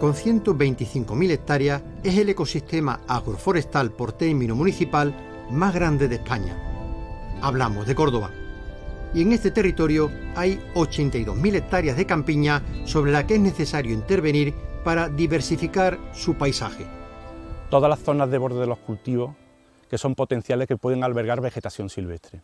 con 125.000 hectáreas, es el ecosistema agroforestal por término municipal más grande de España. Hablamos de Córdoba. Y en este territorio hay 82.000 hectáreas de campiña sobre la que es necesario intervenir para diversificar su paisaje. Todas las zonas de borde de los cultivos que son potenciales que pueden albergar vegetación silvestre,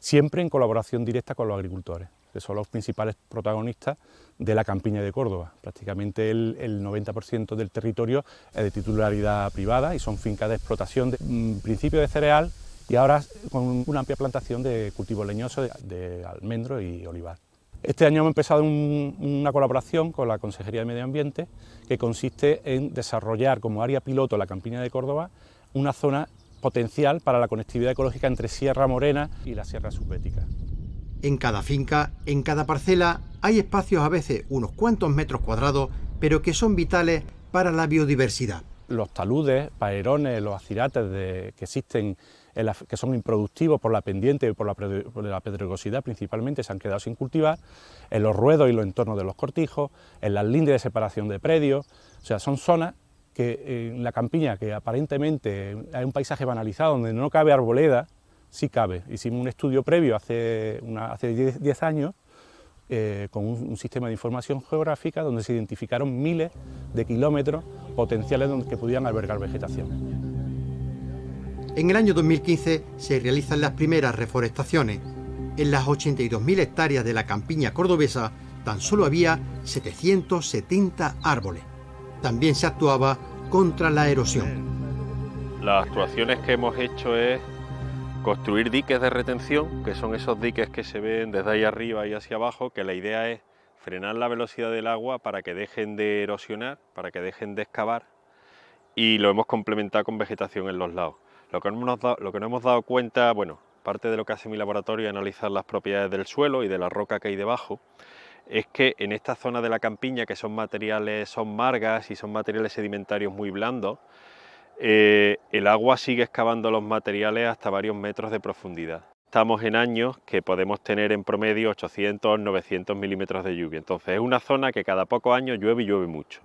siempre en colaboración directa con los agricultores que son los principales protagonistas de la campiña de Córdoba. Prácticamente el, 90% del territorio es de titularidad privada y son fincas de explotación de mm, principio de cereal y ahora con una amplia plantación de cultivos leñosos de, almendro y olivar. Este año hemos empezado una colaboración con la Consejería de Medio Ambiente que consiste en desarrollar como área piloto la campiña de Córdoba una zona potencial para la conectividad ecológica entre Sierra Morena y la Sierra Subbética. En cada finca, en cada parcela, hay espacios a veces unos cuantos metros cuadrados, pero que son vitales para la biodiversidad. Los taludes, paerones, los acirates que existen, que son improductivos por la pendiente y por la, pedregosidad principalmente, se han quedado sin cultivar, en los ruedos y los entornos de los cortijos, en las líneas de separación de predios, o sea, son zonas que en la campiña, que aparentemente hay un paisaje banalizado donde no cabe arboleda, sí cabe. Hicimos un estudio previo hace 10 hace años eh, con un, sistema de información geográfica donde se identificaron miles de kilómetros potenciales donde, que pudieran albergar vegetación. En el año 2015 se realizan las primeras reforestaciones. En las 82.000 hectáreas de la campiña cordobesa tan solo había 770 árboles. También se actuaba contra la erosión. Las actuaciones que hemos hecho es construir diques de retención, que son esos diques que se ven desde ahí arriba y hacia abajo, que la idea es frenar la velocidad del agua para que dejen de erosionar, para que dejen de excavar, y lo hemos complementado con vegetación en los lados. Lo que, no nos hemos dado cuenta, bueno, parte de lo que hace mi laboratorio es analizar las propiedades del suelo y de la roca que hay debajo, es que en esta zona de la campiña, que son materiales, son margas y son materiales sedimentarios muy blandos, eh, el agua sigue excavando los materiales hasta varios metros de profundidad. Estamos en años que podemos tener en promedio 800, 900 milímetros de lluvia. Entonces es una zona que cada poco años llueve y llueve mucho.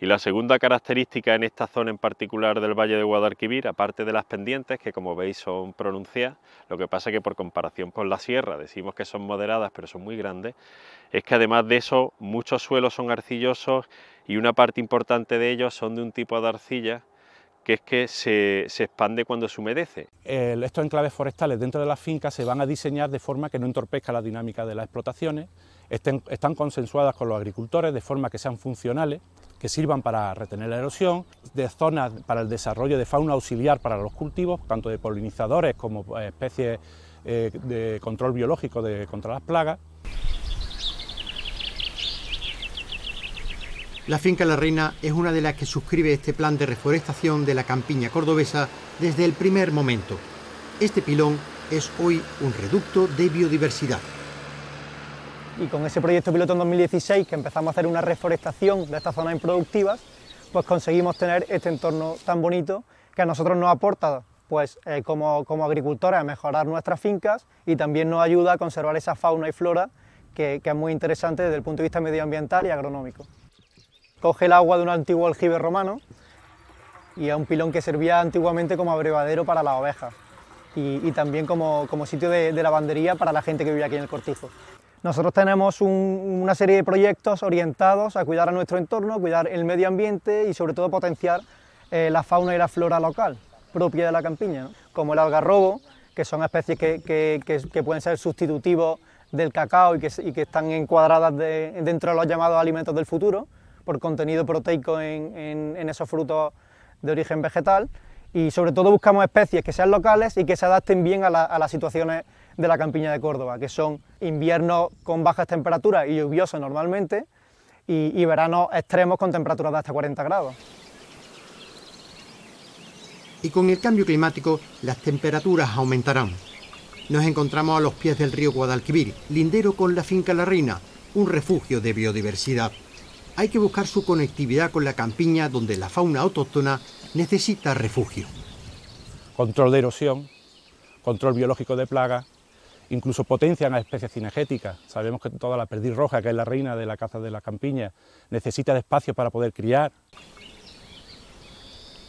Y la segunda característica en esta zona en particular del Valle de Guadalquivir, aparte de las pendientes, que como veis son pronunciadas, lo que pasa que por comparación con la sierra decimos que son moderadas pero son muy grandes, es que además de eso muchos suelos son arcillosos y una parte importante de ellos son de un tipo de arcilla que es que se, expande cuando se humedece. estos enclaves forestales dentro de las fincas se van a diseñar de forma que no entorpezca la dinámica de las explotaciones, están consensuadas con los agricultores de forma que sean funcionales, que sirvan para retener la erosión, de zonas para el desarrollo de fauna auxiliar para los cultivos, tanto de polinizadores como eh, especies eh, de control biológico contra las plagas La finca La Reina es una de las que suscribe este plan de reforestación de la campiña cordobesa desde el primer momento. Este pilón es hoy un reducto de biodiversidad. Y con ese proyecto piloto en 2016, que empezamos a hacer una reforestación de estas zonas improductivas, pues conseguimos tener este entorno tan bonito que a nosotros nos aporta pues, eh, como, como agricultores a mejorar nuestras fincas y también nos ayuda a conservar esa fauna y flora que es muy interesante desde el punto de vista medioambiental y agronómico coge el agua de un antiguo aljibe romano y a un pilón que servía antiguamente como abrevadero para las ovejas y, también como, sitio de, lavandería para la gente que vivía aquí en el cortijo. Nosotros tenemos una serie de proyectos orientados a cuidar a nuestro entorno, cuidar el medio ambiente y sobre todo potenciar eh, la fauna y la flora local propia de la campiña, como el algarrobo, que son especies que, pueden ser sustitutivos del cacao y que, están encuadradas dentro de los llamados alimentos del futuro, por contenido proteico en, esos frutos de origen vegetal y sobre todo buscamos especies que sean locales y que se adapten bien a, las situaciones de la campiña de Córdoba, que son inviernos con bajas temperaturas y lluviosos normalmente y, y veranos extremos con temperaturas de hasta 40 grados. Y con el cambio climático las temperaturas aumentarán. Nos encontramos a los pies del río Guadalquivir, lindero con la finca La Reina, un refugio de biodiversidad hay que buscar su conectividad con la campiña donde la fauna autóctona necesita refugio. Control de erosión, control biológico de plagas, incluso potencia en las especies cinegéticas. Sabemos que toda la perdiz roja, que es la reina de la caza de la campiña, necesita de espacio para poder criar.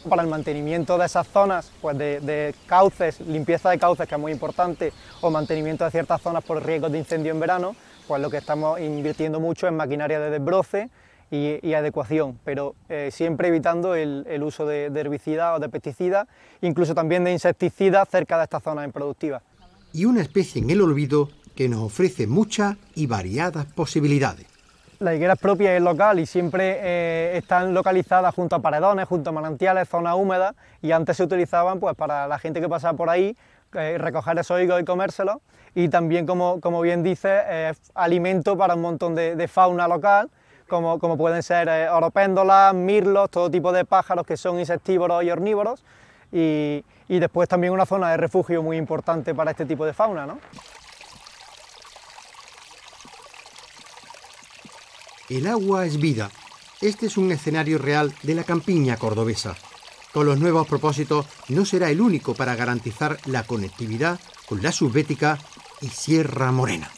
Para el mantenimiento de esas zonas, pues de, cauces, limpieza de cauces, que es muy importante, o mantenimiento de ciertas zonas por riesgos de incendio en verano, pues lo que estamos invirtiendo mucho en maquinaria de desbroce y, adecuación, pero eh, siempre evitando el, uso de, herbicidas o de pesticidas, incluso también de insecticidas cerca de estas zonas improductivas. Y una especie en el olvido que nos ofrece muchas y variadas posibilidades. La higuera es propia y es local y siempre eh, están localizadas junto a paredones, junto a manantiales, zonas húmedas y antes se utilizaban pues, para la gente que pasaba por ahí eh, recoger esos higos y comérselos y también, como, bien dice, alimento para un montón de fauna local como, pueden ser eh, oropéndolas, mirlos, todo tipo de pájaros que son insectívoros y ornívoros... Y, y, después también una zona de refugio muy importante para este tipo de fauna. ¿no? El agua es vida. Este es un escenario real de la campiña cordobesa. Con los nuevos propósitos no será el único para garantizar la conectividad con la subbética y Sierra Morena.